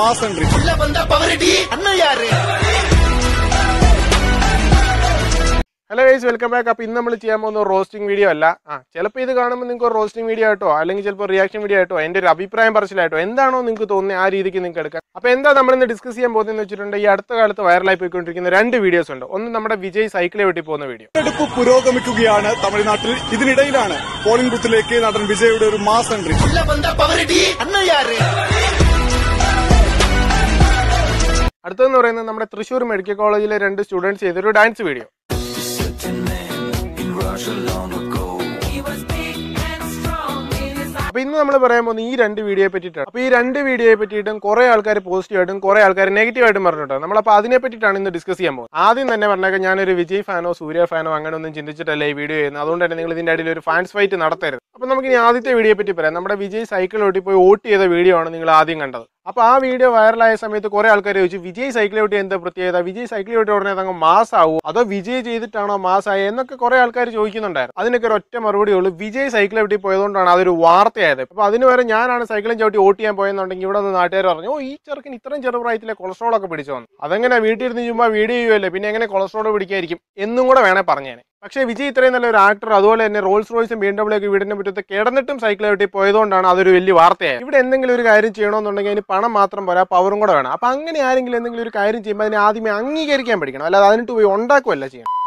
മാസം hello guys welcome back അപ്പൊ ഇന്ന് നമ്മൾ ചെയ്യാൻ പോകുന്ന റോസ്റ്റിംഗ് വീഡിയോ അല്ല ആ ചിലപ്പോൾ ഇത് കാണുമ്പോൾ നിങ്ങൾക്ക് ഒരു റോസ്റ്റിംഗ് വീഡിയോ ആയിട്ടോ അല്ലെങ്കിൽ ചിലപ്പോൾ റിയാക്ഷൻ വീഡിയോ ആയിട്ടോ എന്റെ ഒരു അഭിപ്രായം പറച്ചിലായിട്ടോ എന്താണോ നിങ്ങൾക്ക് തോന്നുന്നത് ആ രീതിക്ക് നിങ്ങൾക്ക് എടുക്കാം അപ്പൊ എന്താ നമ്മൾ ഇന്ന് ഡിസ്കസ് ചെയ്യാൻ പോകുന്നത് വെച്ചിട്ടുണ്ടെങ്കിൽ ഈ അടുത്ത കാലത്ത് വൈറലായി പോയിക്കൊണ്ടിരിക്കുന്ന രണ്ട് വീഡിയോസ് ഉണ്ട് ഒന്ന് നമ്മുടെ വിജയ് സൈക്കിളെ വെട്ടി പോകുന്ന വീഡിയോ എടുപ്പ് പുരോഗമിക്കുകയാണ് തമിഴ്നാട്ടിൽ ഇതിനിടയിലാണ് പോളിംഗ് ബൂത്തിലേക്ക് നടൻ വിജയുടെ ഒരു മാസ് എൻട്രി അടുത്തതെന്ന് പറയുന്നത് നമ്മുടെ തൃശ്ശൂർ മെഡിക്കൽ കോളേജിലെ രണ്ട് സ്റ്റുഡൻസ് ചെയ്തൊരു ഡാൻസ് വീഡിയോ അപ്പൊ ഇന്ന് നമ്മൾ പറയാൻ പോകുന്നത് ഈ രണ്ട് വീഡിയോയെ പറ്റിയിട്ടാണ് അപ്പൊ ഈ രണ്ട് വീഡിയോയെ പറ്റിയിട്ടും കുറെ ആൾക്കാർ പോസിറ്റീവായിട്ടും കുറെ ആൾക്കാർ നെഗറ്റീവായിട്ടും പറഞ്ഞിട്ടോ നമ്മൾ അപ്പൊ അതിനെ പറ്റിയിട്ടാണ് ഇന്ന് ഡിസ്കസ് ചെയ്യാൻ പോകുന്നത് ആദ്യം തന്നെ പറഞ്ഞാൽ ഞാനൊരു വിജയ് ഫാനോ സൂര്യ ഫാനോ അങ്ങനെ ഒന്നും ചിന്തിച്ചിട്ടല്ലേ ഈ വീഡിയോ ചെയ്യുന്നത് അതുകൊണ്ട് തന്നെ നിങ്ങൾ ഇതിന്റെ ഇടയിൽ ഒരു ഫാൻസ് ഫൈറ്റ് നടത്തരുത് അപ്പൊ നമുക്ക് ഇനി ആദ്യത്തെ വീഡിയോയെ പറ്റി പറയാം നമ്മുടെ വിജയ് സൈക്കിൾ ഓട്ടി പോയി ഓട്ട് ചെയ്ത വീഡിയോ ആണ് നിങ്ങൾ ആദ്യം കണ്ടത് അപ്പോൾ ആ വീഡിയോ വൈറലായ സമയത്ത് കുറേ ആൾക്കാർ ചോദിച്ചു വിജയ് സൈക്കിളോട്ടി എന്താ പ്രത്യേകത വിജയ് സൈക്കിളോട്ടി ഉടനെ തങ്ങൾ മാസാവോ അതോ വിജയ് ചെയ്തിട്ടാണോ മാസായ എന്നൊക്കെ കുറേ ആൾക്കാർ ചോദിക്കുന്നുണ്ടായിരുന്നു അതിനൊക്കെ ഒരു ഒറ്റ മറുപടി ഉള്ളൂ വിജയ് സൈക്കിളോട്ടി പോയതുകൊണ്ടാണ് അതൊരു വാർത്തയായത് അപ്പോൾ അതിന് വരെ ഞാനാണ് സൈക്കിളും ചവിട്ടി ഓട്ട് ചെയ്യാൻ പോയെന്നുണ്ടെങ്കിൽ ഇവിടെ നിന്ന് നാട്ടുകാർ പറഞ്ഞു ഓ ഈ ചെറുക്കിന് ഇത്രയും ചെറുപ്രായത്തിലെ കൊളസ്ട്രോൾ ഒക്കെ പിടിച്ചു വന്നു അതെങ്ങനെ വീട്ടിൽ ഇരുന്ന് ചുമ്മാ വീഡിയോ ചെയ്യുമല്ലേ പിന്നെ എങ്ങനെ കൊളസ്ട്രോൾ പിടിക്കായിരിക്കും എന്നും കൂടെ വേണേൽ പറഞ്ഞേനെ പക്ഷേ വിജയ് ഇത്രയും നല്ലൊരു ആക്ടർ അതുപോലെ തന്നെ റോൾസ് റോയ്സും ബി എം ഡബ്ല്യു ഒക്കെ വീടിന്റെ മുറ്റത്ത് കിടന്നിട്ടും സൈക്കിൾ പോയതുകൊണ്ടാണ് അതൊരു വലിയ വാർത്തയായത് ഇവിടെ എന്തെങ്കിലും ഒരു കാര്യം ചെയ്യണമെന്നുണ്ടെങ്കിൽ അതിന് പണം മാത്രം പോരാ പവറും കൂടെ വേണം അപ്പോൾ അങ്ങനെ ആരെങ്കിലും എന്തെങ്കിലും ഒരു കാര്യം ചെയ്യുമ്പോൾ അതിനെ ആദ്യമേ അംഗീകരിക്കാൻ പഠിക്കണം അല്ലാതെ അതിനിട്ട് പോയി ഉണ്ടാക്കുകയല്ല ചെയ്യണം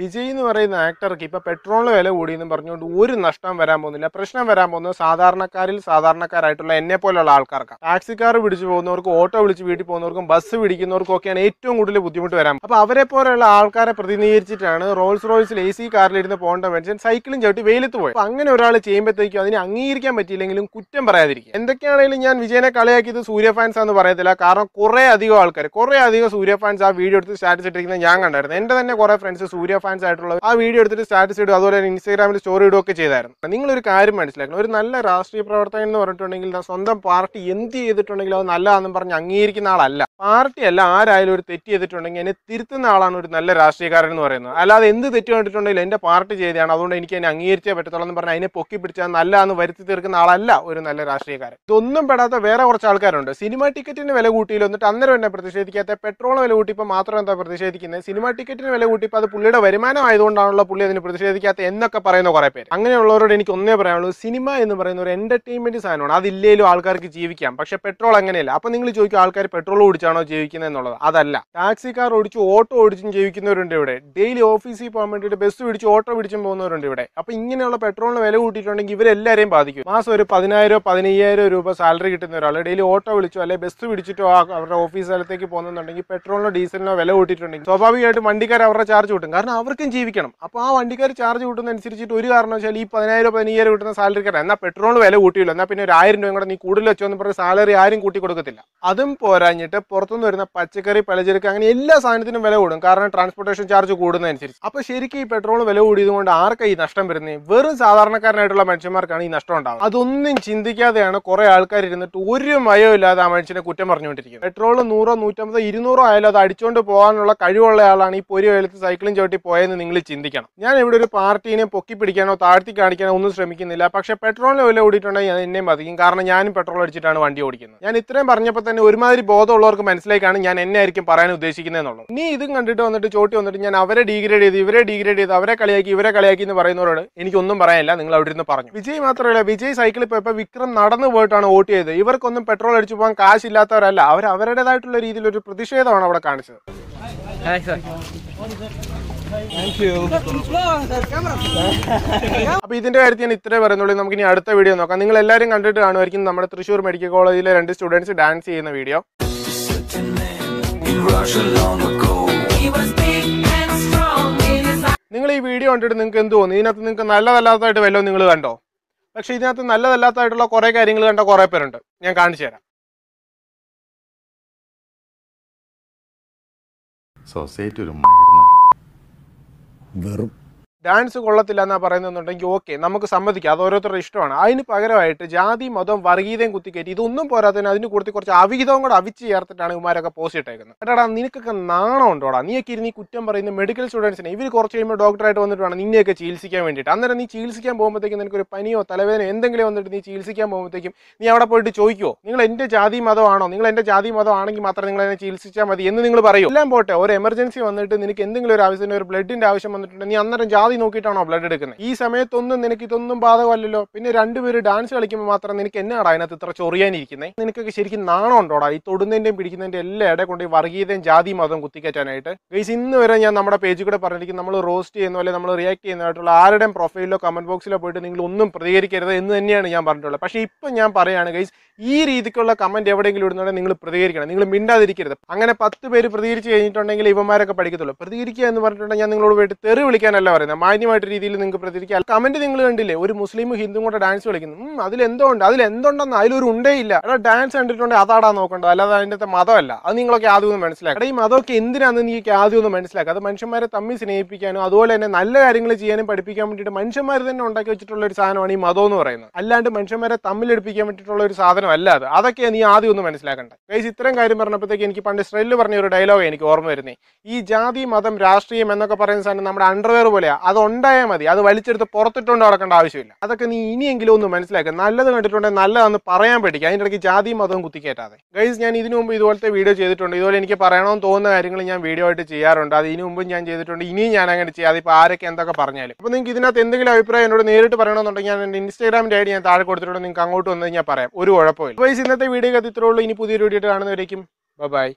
വിജയ് എന്ന് പറയുന്ന ആക്ടർക്ക് ഇപ്പൊ പെട്രോളിന് വില കൂടിയെന്നും പറഞ്ഞുകൊണ്ട് ഒരു നഷ്ടം വരാൻ പോകുന്നില്ല പ്രശ്നം വരാൻ പോകുന്നത് സാധാരണക്കാരിൽ സാധാരണക്കാരായിട്ടുള്ള എന്നെ പോലെയുള്ള ആൾക്കാർക്കാണ് ടാക്സിക്കാർ പിടിച്ചു പോകുന്നവർക്കും ഓട്ടോ വിളിച്ച് വീട്ടിൽ പോകുന്നവർക്കും ബസ് പിടിക്കുന്നവർക്കും ഒക്കെയാണ് ഏറ്റവും കൂടുതൽ ബുദ്ധിമുട്ട് വരാൻ അപ്പോൾ അവരെ പോലെയുള്ള ആൾക്കാരെ പ്രതിനിധീകരിച്ചിട്ടാണ് റോൾസ് റോയ്സിൽ എ സി കാറിലിരുന്ന് പോകേണ്ട മനുഷ്യൻ സൈക്കിളും ചവിട്ടി വെയിലത്ത് പോയി അങ്ങനെ ഒരാൾ ചെയ്യുമ്പോഴത്തേക്കും അതിനെ അംഗീകരിക്കാൻ പറ്റിയില്ലെങ്കിലും കുറ്റം പറയാതിരിക്കും എന്തൊക്കെയാണെങ്കിലും ഞാൻ വിജയനെ കളിയാക്കിയത് സൂര്യ ഫാൻസ് എന്ന് പറയത്തില്ല കാരണം കുറേ അധികം ആൾക്കാർ കുറേ അധികം സൂര്യ ഫാൻസ് ആ വീഡിയോ എടുത്ത് സ്റ്റാറ്റസ് ഇട്ടിരിക്കുന്നത് ഞാൻ കണ്ടായിരുന്നു എൻ്റെ തന്നെ കുറേ ഫ്രണ്ട്സ് സൂര്യ ഫാൻസ് ആയിട്ടുള്ള ആ വീഡിയോ എടുത്തിട്ട് സ്റ്റാറ്റസ് ഇടും അതുപോലെ തന്നെ ഇൻസ്റ്റാഗ്രാമിൽ സ്റ്റോറി ഇടുകയൊക്കെ ചെയ്തായിരുന്നു നിങ്ങളൊരു കാര്യം മനസ്സിലാക്കണം ഒരു നല്ല രാഷ്ട്രീയ പ്രവർത്തകൻ എന്ന് പറഞ്ഞിട്ടുണ്ടെങ്കിൽ സ്വന്തം പാർട്ടി എന്ത് ചെയ്തിട്ടുണ്ടെങ്കിൽ അത് നല്ലതാണെന്ന് പറഞ്ഞ് അംഗീകരിക്കുന്ന ആളല്ല പാർട്ടി അല്ല ആരായാലും ഒരു തെറ്റ് ചെയ്തിട്ടുണ്ടെങ്കിൽ എന്നെ തിരുത്തുന്ന ആളാണ് ഒരു നല്ല രാഷ്ട്രീയക്കാരൻ എന്ന് പറയുന്നത് അല്ലാതെ എന്ത് തെറ്റ് കണ്ടിട്ടുണ്ടെങ്കിലും എന്റെ പാർട്ടി ചെയ്തതാണ് അതുകൊണ്ട് എനിക്ക് എന്നെ അംഗീകരിച്ചേ പറ്റത്തുള്ളൂ എന്ന് പറഞ്ഞാൽ അതിനെ പൊക്കി പിടിച്ചാൽ നല്ല എന്ന് വരുത്തി തീർക്കുന്ന ആളല്ല ഒരു നല്ല രാഷ്ട്രീയക്കാരൻ ഇതൊന്നും പെടാത്ത വേറെ കുറച്ച് ആൾക്കാരുണ്ട് സിനിമ ടിക്കറ്റിന് വില കൂട്ടിയില്ല എന്നിട്ട് അന്നേരം എന്നെ പ്രതിഷേധിക്കാത്ത പെട്രോൾ വില കൂട്ടിയപ്പോൾ മാത്രം എന്താ പ്രതിഷേധിക്കുന്നത് സിനിമ ടിക്കറ്റിന് വില കൂട്ടിയപ്പോൾ അത് പുള്ളിയുടെ വരുമാനമായതുകൊണ്ടാണല്ലോ പുള്ളി അതിന് പ്രതിഷേധിക്കാത്ത എന്നൊക്കെ പറയുന്ന കുറെ പേര് അങ്ങനെയുള്ളവരോട് എനിക്ക് ഒന്നേ പറയാനുള്ളൂ സിനിമ എന്ന് പറയുന്ന ഒരു എന്റർടൈൻമെന്റ് സാധനമാണ് അതില്ലേലും ആൾക്കാർക്ക് ജീവിക്കാം പക്ഷെ പെട്രോൾ അങ്ങനെയല്ല അപ്പൊ നിങ്ങൾ ചോദിക്കും ആൾക്കാർ പെട്രോൾ ഓടിച്ചാണോ ജീവിക്കുന്നത് എന്നുള്ളത് അതല്ല ടാക്സി കാർ ഓടിച്ചു ഓട്ടോ ഓടിച്ചും ജീവിക്കുന്നവരുണ്ട് ഇവിടെ ഡെയിലി ഓഫീസിൽ പോകാൻ വേണ്ടിയിട്ട് ബസ് പിടിച്ച് ഓട്ടോ പിടിച്ചും പോകുന്നവരുണ്ട് ഇവിടെ അപ്പൊ ഇങ്ങനെയുള്ള പെട്രോളിന് വില കൂട്ടിയിട്ടുണ്ടെങ്കിൽ ഇവരെല്ലാരെയും ബാധിക്കും മാസം ഒരു പതിനായിരോ പതിനയ്യായിരോ രൂപ സാലറി കിട്ടുന്ന ഒരാൾ ഡെയിലി ഓട്ടോ വിളിച്ചോ അല്ലെ ബസ് പിടിച്ചിട്ടോ അവരുടെ ഓഫീസ് സ്ഥലത്തേക്ക് പോകുന്നുണ്ടെങ്കിൽ പെട്രോളിനോ ഡീസലിനോ വില കൂട്ടിയിട്ടുണ്ടെങ്കിൽ സ്വാഭാവികമായിട്ട് വണ്ടിക്കാർ അവരുടെ ചാർജ് കിട്ടും കാരണം അവർക്കും ജീവിക്കണം അപ്പോൾ ആ വണ്ടിക്കാർ ചാർജ് കൂട്ടുന്നതനുസരിച്ചിട്ട് ഒരു കാരണം വെച്ചാൽ ഈ പതിനായിരം പതിനയ്യായിരം കിട്ടുന്ന സാലറി കിട്ടാൻ എന്നാൽ പെട്രോൾ വില കൂട്ടിയില്ല എന്നാൽ പിന്നെ ഒരു ആയിരം രൂപയും കൂടെ നീ കൂടുതൽ വെച്ചോ എന്ന് പറഞ്ഞ് സാലറി ആരും കൂട്ടി കൊടുക്കത്തില്ല അതും പോരാഞ്ഞിട്ട് പുറത്തുനിന്ന് വരുന്ന പച്ചക്കറി പലചരക്ക് അങ്ങനെ എല്ലാ സാധനത്തിനും വില കൂടും കാരണം ട്രാൻസ്പോർട്ടേഷൻ ചാർജ് കൂടുന്നതനുസരിച്ച് അപ്പോൾ ശരിക്കും ഈ പെട്രോൾ വില കൂടിയതുകൊണ്ട് ആർക്കാണ് ഈ നഷ്ടം വരുന്നത് വെറും സാധാരണക്കാരനായിട്ടുള്ള മനുഷ്യന്മാർക്കാണ് ഈ നഷ്ടം ഉണ്ടാകുന്നത് അതൊന്നും ചിന്തിക്കാതെയാണ് കുറേ ആൾക്കാർ ഇരുന്നിട്ട് ഒരു മയമില്ലാതെ ആ മനുഷ്യനെ കുറ്റം പറഞ്ഞുകൊണ്ടിരിക്കുന്നത് പെട്രോൾ നൂറോ നൂറ്റമ്പതോ ഇരുന്നൂറോ ആയാലും അത് അടിച്ചുകൊണ്ട് പോകാനുള്ള കഴിവുള്ള ആളാണ് ഈ പൊരി വെയിലത്ത് സൈക്കിളും ചവിട്ടി പോയെന്ന് നിങ്ങൾ ചിന്തിക്കണം ഞാൻ ഇവിടെ ഒരു പാർട്ടീനെ പൊക്കി പിടിക്കാനോ താഴ്ത്തി കാണിക്കാനോ ഒന്നും ശ്രമിക്കുന്നില്ല പക്ഷേ പെട്രോൾ വില ഓടിയിട്ടുണ്ടെങ്കിൽ ഞാൻ എന്നെയും ബാധിക്കും കാരണം ഞാനും പെട്രോൾ അടിച്ചിട്ടാണ് വണ്ടി ഓടിക്കുന്നത് ഞാൻ ഇത്രയും പറഞ്ഞപ്പോൾ തന്നെ ഒരുമാതിരി ബോധമുള്ളവർക്ക് മനസ്സിലാക്കാണ് ഞാൻ എന്നെ ആയിരിക്കും പറയാൻ ഉദ്ദേശിക്കുന്നതെന്നുള്ളത് ഇനി ഇതും കണ്ടിട്ട് വന്നിട്ട് ചോട്ടി വന്നിട്ട് ഞാൻ അവരെ ഡിഗ്രേഡ് ചെയ്ത് ഇവരെ ഡിഗ്രേഡ് ചെയ്ത് അവരെ കളിയാക്കി ഇവരെ കളിയാക്കി എന്ന് പറയുന്നവരോട് എനിക്കൊന്നും പറയാനില്ല നിങ്ങൾ അവിടെ ഇരുന്ന് പറഞ്ഞു വിജയ് മാത്രമല്ല വിജയ് സൈക്കിളിൽ പോയപ്പോൾ വിക്രം നടന്നു പോയിട്ടാണ് വോട്ട് ചെയ്തത് ഇവർക്കൊന്നും പെട്രോൾ അടിച്ചു പോകാൻ കാശില്ലാത്തവരല്ല അവർ അവരുടേതായിട്ടുള്ള രീതിയിൽ ഒരു പ്രതിഷേധമാണ് അവിടെ കാണിച്ചത് അപ്പൊ ഇതിന്റെ കാര്യത്തിൽ ഞാൻ ഇത്രേ പറയുന്നുള്ളൂ നമുക്ക് ഇനി അടുത്ത വീഡിയോ നോക്കാം നിങ്ങൾ എല്ലാരും കണ്ടിട്ട് കാണുമായിരിക്കും നമ്മുടെ തൃശ്ശൂർ മെഡിക്കൽ കോളേജിലെ രണ്ട് സ്റ്റുഡൻസ് ഡാൻസ് ചെയ്യുന്ന വീഡിയോ നിങ്ങൾ ഈ വീഡിയോ കണ്ടിട്ട് നിങ്ങൾക്ക് എന്ത് തോന്നി ഇതിനകത്ത് നിങ്ങൾക്ക് നല്ലതല്ലാത്തതായിട്ട് വല്ലതും നിങ്ങൾ കണ്ടോ പക്ഷെ ഇതിനകത്ത് നല്ലതല്ലാത്തതായിട്ടുള്ള കുറേ കാര്യങ്ങൾ കണ്ട കുറേ പേരുണ്ട് ഞാൻ കാണിച്ചു തരാം സൊസൈറ്റി ഒരു വെറും ഡാൻസ് കൊള്ളത്തില്ല എന്നാ പറയുന്നുണ്ടെങ്കിൽ ഓക്കെ നമുക്ക് സമ്മതിക്കാം അത് ഓരോരുത്തരുടെ ഇഷ്ടമാണ് അതിന് പകരമായിട്ട് ജാതി മതം വർഗീയതയും കുത്തിക്കയറ്റി ഇതൊന്നും പോരാത്തതിന് അതിന് കൂടുതൽ കുറച്ച് അവിഹിതവും കൂടെ അവിച്ച് ചേർത്തിട്ടാണ് ഇവന്മാരൊക്കെ പോസ്റ്റ് ഇട്ടേക്കുന്നത് എടാടാ നിനക്കൊക്കെ നാണം ഉണ്ടോടാ നീയൊക്കെ ഇരുന്ന് കുറ്റം പറയുന്ന മെഡിക്കൽ സ്റ്റുഡൻസിനെ ഇവർ കുറച്ച് കഴിയുമ്പോൾ ഡോക്ടറായിട്ട് വന്നിട്ട് നിന്നെയൊക്കെ ചികിത്സിക്കാൻ വേണ്ടിയിട്ട് അന്നേരം നീ ചികിത്സിക്കാൻ പോകുമ്പോഴത്തേക്കും നിനക്കൊരു പനിയോ തലവേദനയോ എന്തെങ്കിലും വന്നിട്ട് നീ ചികിത്സിക്കാൻ പോകുമ്പോഴത്തേക്കും നീ അവിടെ പോയിട്ട് ചോദിക്കുമോ നിങ്ങൾ എൻ്റെ ജാതി മതമാണോ നിങ്ങൾ എൻ്റെ ജാതി മതമാണെങ്കിൽ മാത്രം നിങ്ങൾ എന്നെ ചികിത്സിച്ചാൽ മതി എന്ന് നിങ്ങൾ പറയും എല്ലാം പോട്ടെ ഒരു എമർജൻസി വന്നിട്ട് നിനക്ക് എന്തെങ്കിലും ഒരു ആവശ്യത്തിന് ഒരു ബ്ലഡിൻ്റെ ആവശ്യം വന്നിട്ടുണ്ടെങ്കിൽ നീ അന്നേരം ജാതി ജാതി നോക്കിയിട്ടാണോ ബ്ലഡ് എടുക്കുന്നത് ഈ സമയത്തൊന്നും നിനക്ക് ഇതൊന്നും ബാധകമല്ലല്ലോ പിന്നെ രണ്ടുപേര് ഡാൻസ് കളിക്കുമ്പോൾ മാത്രം നിനക്ക് എന്നാടാ അതിനകത്ത് ഇത്ര ചൊറിയാനിരിക്കുന്നത് നിനക്കൊക്കെ ശരിക്കും നാണം ഉണ്ടോടാ ഈ തൊടുന്നതിന്റെയും പിടിക്കുന്നതിന്റെ എല്ലാ ഇടയും കൊണ്ട് വർഗീയതയും ജാതി മതം കുത്തിക്കയറ്റാനായിട്ട് ഗൈസ് ഇന്ന് വരെ ഞാൻ നമ്മുടെ പേജ് കൂടെ പറഞ്ഞിരിക്കും നമ്മൾ റോസ്റ്റ് ചെയ്യുന്ന പോലെ നമ്മൾ റിയാക്ട് ചെയ്യുന്നതായിട്ടുള്ള ആരുടെയും പ്രൊഫൈലിലോ കമന്റ് ബോക്സിലോ പോയിട്ട് നിങ്ങൾ ഒന്നും പ്രതികരിക്കരുത് എന്ന് തന്നെയാണ് ഞാൻ പറഞ്ഞിട്ടുള്ളത് പക്ഷേ ഇപ്പം ഞാൻ പറയുകയാണ് ഗൈസ് ഈ രീതിക്കുള്ള കമന്റ് എവിടെയെങ്കിലും ഇടുന്നുണ്ടെങ്കിൽ നിങ്ങൾ പ്രതികരിക്കണം നിങ്ങൾ മിണ്ടാതിരിക്കരുത് അങ്ങനെ പത്ത് പേര് പ്രതികരിച്ച് കഴിഞ്ഞിട്ടുണ്ടെങ്കിൽ ഇവന്മാരൊക്കെ പഠിക്കത്തുള്ളൂ പ്രതികരിക്കുക എന്ന് പറഞ്ഞിട്ടുണ്ടെങ്കിൽ ഞാൻ നിങ്ങളോട് പോയിട്ട് തെറി വിളിക്കാനല്ല പറയുന്നത് മാന്യമായിട്ട് രീതിയിൽ നിങ്ങൾക്ക് പ്രതികരിക്കാം കമന്റ് നിങ്ങൾ കണ്ടില്ലേ ഒരു മുസ്ലിം ഹിന്ദു കൂടെ ഡാൻസ് കളിക്കുന്നു അതിലെന്തോ ഉണ്ട് അതിലെന്തുണ്ടെന്ന് അതിലൊരു ഉണ്ടേ ഇല്ല എടാ ഡാൻസ് കണ്ടിട്ടുണ്ടെങ്കിൽ അതാടാ നോക്കേണ്ടത് അല്ലാതെ അതിന്റെ മതമല്ല അത് നിങ്ങളൊക്കെ ആദ്യം ഒന്ന് മനസ്സിലാക്കുക ഈ മതമൊക്കെ എന്തിനാണെന്ന് എനിക്ക് ആദ്യം ഒന്ന് മനസ്സിലാക്കുക അത് മനുഷ്യന്മാരെ തമ്മിൽ സ്നേഹിപ്പിക്കാനും അതുപോലെ തന്നെ നല്ല കാര്യങ്ങൾ ചെയ്യാനും പഠിപ്പിക്കാൻ വേണ്ടിയിട്ട് മനുഷ്യന്മാർ തന്നെ ഉണ്ടാക്കി വെച്ചിട്ടുള്ള ഒരു സാധനമാണ് ഈ മതം എന്ന് പറയുന്നത് അല്ലാണ്ട് മനുഷ്യന്മാരെ എടുപ്പിക്കാൻ വേണ്ടിയിട്ടുള്ള ഒരു സാധനം അല്ല അത് അതൊക്കെ നീ ആദ്യം ഒന്ന് മനസ്സിലാക്കണ്ട ഗൈസ് ഇത്രയും കാര്യം പറഞ്ഞപ്പോഴത്തേക്ക് എനിക്ക് പണ്ട് ഇസ്രയേലിൽ പറഞ്ഞ ഒരു ഡയലോഗ് എനിക്ക് ഓർമ്മ വരുന്നേ ഈ ജാതി മതം രാഷ്ട്രീയം എന്നൊക്കെ പറയുന്ന സാധനം നമ്മുടെ അണ്ടർവെയർ പോലെയാണ് അത് ഉണ്ടായാൽ മതി അത് വലിച്ചെടുത്ത് പുറത്തിട്ടുകൊണ്ട് നടക്കേണ്ട ആവശ്യമില്ല അതൊക്കെ നീ ഇനിയെങ്കിലും ഒന്ന് മനസ്സിലാക്കുക നല്ലത് കണ്ടിട്ടുണ്ടെങ്കിൽ നല്ലതാണെന്ന് പറയാൻ പഠിക്കുക അതിൻ്റെ ഇടയ്ക്ക് ജാതിയും മതവും കുത്തിക്കേറ്റാതെ ഗൈസ് ഞാൻ ഇതിനു മുമ്പ് ഇതുപോലത്തെ വീഡിയോ ചെയ്തിട്ടുണ്ട് ഇതുപോലെ എനിക്ക് പറയണമെന്ന് തോന്നുന്ന കാര്യങ്ങൾ ഞാൻ വീഡിയോ ആയിട്ട് ചെയ്യാറുണ്ട് അത് ഇനി മുമ്പും ഞാൻ ചെയ്തിട്ടുണ്ട് ഇനിയും ഞാൻ അങ്ങനെ ചെയ്യാതെ ഇപ്പോൾ ആരൊക്കെ എന്തൊക്കെ പറഞ്ഞാലും അപ്പോൾ നിങ്ങൾക്ക് ഇതിനകത്ത് എന്തെങ്കിലും അഭിപ്രായം എന്നോട് നേരിട്ട് പറയണമെന്നുണ്ടെങ്കിൽ ഞാൻ എൻ്റെ ഇൻസ്റ്റാഗ്രാമിൻ്റെ ഐഡി ഞാൻ താഴെ കൊടുത്തിട്ടുണ്ട് നിങ്ങൾക്ക് അങ്ങോട്ട് വന്നത് ഞാൻ പറയാം ഒരു കുഴപ്പമില്ല ഗൈസ് ഇന്നത്തെ വീഡിയോ കത്തിത്രേ ഉള്ളൂ ഇനി പുതിയൊരു വീഡിയോ കാണുന്നവരേക്കും ബൈ